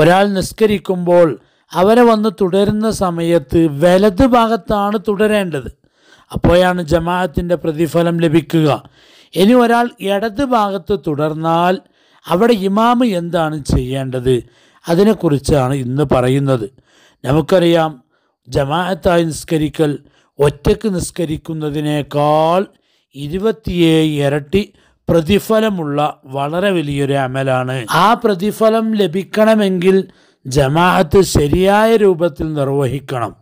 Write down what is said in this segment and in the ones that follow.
ഒരാൾ നിസ്കരിക്കുമ്പോൾ അവരെ വന്ന് തുടരുന്ന സമയത്ത് വലത് ഭാഗത്താണ് തുടരേണ്ടത് അപ്പോഴാണ് ജമാഅത്തിൻ്റെ പ്രതിഫലം ലഭിക്കുക ഇനി ഒരാൾ ഇടത് ഭാഗത്ത് തുടർന്നാൽ അവിടെ ഇമാമ് എന്താണ് ചെയ്യേണ്ടത് അതിനെക്കുറിച്ചാണ് ഇന്ന് പറയുന്നത് നമുക്കറിയാം ജമാഅത്തായി നിസ്കരിക്കൽ ഒറ്റക്ക് നിസ്കരിക്കുന്നതിനേക്കാൾ ഇരുപത്തിയേഴ് ഇരട്ടി പ്രതിഫലമുള്ള വളരെ വലിയൊരു അമലാണ് ആ പ്രതിഫലം ലഭിക്കണമെങ്കിൽ ജമാഅത്ത് ശരിയായ രൂപത്തിൽ നിർവഹിക്കണം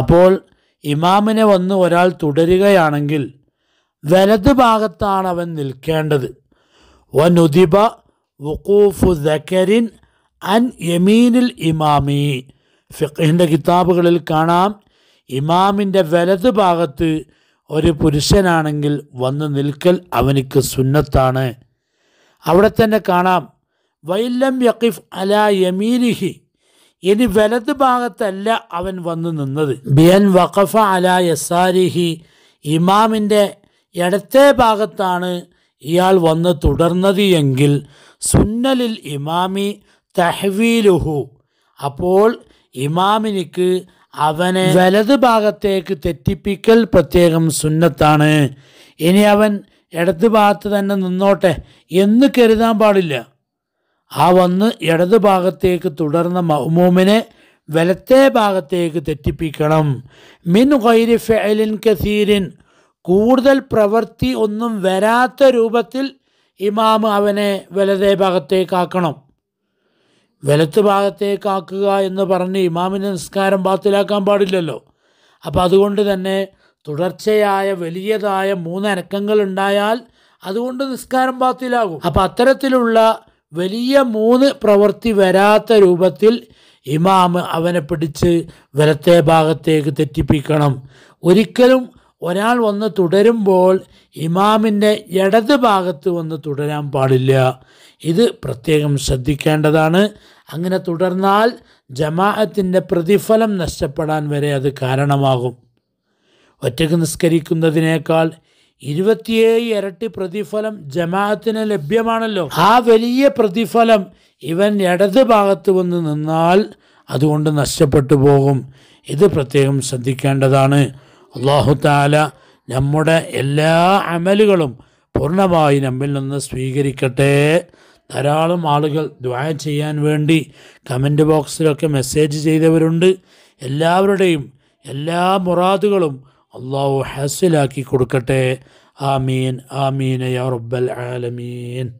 അപ്പോൾ ഇമാമിനെ വന്ന് ഒരാൾ തുടരുകയാണെങ്കിൽ വലത് ഭാഗത്താണ് അവൻ നിൽക്കേണ്ടത് വനുദിബ വഖൂഫു ദക്കരിൻ അൻ യമീനിൽ ഇമാമി ഫിഖിൻ്റെ കിതാബുകളിൽ കാണാം ഇമാമിൻ്റെ വലത് ഭാഗത്ത് ഒരു പുരുഷനാണെങ്കിൽ വന്ന് നിൽക്കൽ അവനിക്ക് സുന്നത്താണ് അവിടെ തന്നെ കാണാം വൈല്ലം യക്കിഫ് അല യമീനിഹി ഇനി വലത് ഭാഗത്തല്ല അവൻ വന്ന് നിന്നത് ബിയൻ വഖഫ അല യസാരിഹി ഇമാമിൻ്റെ ഇടത്തെ ഭാഗത്താണ് ഇയാൾ വന്ന് തുടർന്നത് എങ്കിൽ സുന്നലിൽ ഇമാമി തഹ്വീലുഹു അപ്പോൾ ഇമാമിനിക്ക് അവനെ വലത് ഭാഗത്തേക്ക് തെറ്റിപ്പിക്കൽ പ്രത്യേകം സുന്നത്താണ് ഇനി അവൻ ഇടത് ഭാഗത്ത് തന്നെ നിന്നോട്ടെ എന്ന് കരുതാൻ പാടില്ല ആ വന്ന് ഇടത് ഭാഗത്തേക്ക് തുടർന്ന മഹ്മൂമിനെ വലത്തെ ഭാഗത്തേക്ക് തെറ്റിപ്പിക്കണം മിൻ ഖൈരി ഫലിൻ കസീരിൻ കൂടുതൽ പ്രവൃത്തി ഒന്നും വരാത്ത രൂപത്തിൽ ഇമാം അവനെ വലതേ ഭാഗത്തേക്കാക്കണം വലത്ത് ഭാഗത്തേക്കാക്കുക എന്ന് പറഞ്ഞ് ഇമാമിൻ്റെ നിസ്കാരം ബാത്തിലാക്കാൻ പാടില്ലല്ലോ അപ്പോൾ അതുകൊണ്ട് തന്നെ തുടർച്ചയായ വലിയതായ മൂന്നനക്കങ്ങൾ ഉണ്ടായാൽ അതുകൊണ്ട് നിസ്കാരം ബാത്തിലാകും അപ്പം അത്തരത്തിലുള്ള വലിയ മൂന്ന് പ്രവൃത്തി വരാത്ത രൂപത്തിൽ ഇമാമ് അവനെ പിടിച്ച് വലത്തെ ഭാഗത്തേക്ക് തെറ്റിപ്പിക്കണം ഒരിക്കലും ഒരാൾ വന്ന് തുടരുമ്പോൾ ഇമാമിൻ്റെ ഇടത് ഭാഗത്ത് വന്ന് തുടരാൻ പാടില്ല ഇത് പ്രത്യേകം ശ്രദ്ധിക്കേണ്ടതാണ് അങ്ങനെ തുടർന്നാൽ ജമാഅത്തിൻ്റെ പ്രതിഫലം നഷ്ടപ്പെടാൻ വരെ അത് കാരണമാകും ഒറ്റക്ക് നിസ്കരിക്കുന്നതിനേക്കാൾ ഇരുപത്തിയേഴ് ഇരട്ടി പ്രതിഫലം ജമാഅത്തിന് ലഭ്യമാണല്ലോ ആ വലിയ പ്രതിഫലം ഇവൻ ഇടത് ഭാഗത്ത് വന്ന് നിന്നാൽ അതുകൊണ്ട് നഷ്ടപ്പെട്ടു പോകും ഇത് പ്രത്യേകം ശ്രദ്ധിക്കേണ്ടതാണ് അള്ളാഹുത്താല നമ്മുടെ എല്ലാ അമലുകളും പൂർണ്ണമായി നമ്മിൽ നിന്ന് സ്വീകരിക്കട്ടെ ധാരാളം ആളുകൾ ദ്വായ ചെയ്യാൻ വേണ്ടി കമൻറ്റ് ബോക്സിലൊക്കെ മെസ്സേജ് ചെയ്തവരുണ്ട് എല്ലാവരുടെയും എല്ലാ മുറാദുകളും അള്ളാഹു ഹാസിലാക്കി കൊടുക്കട്ടെ ആമീൻ ആമീൻ യാ റബ്ബൽ ആലമീൻ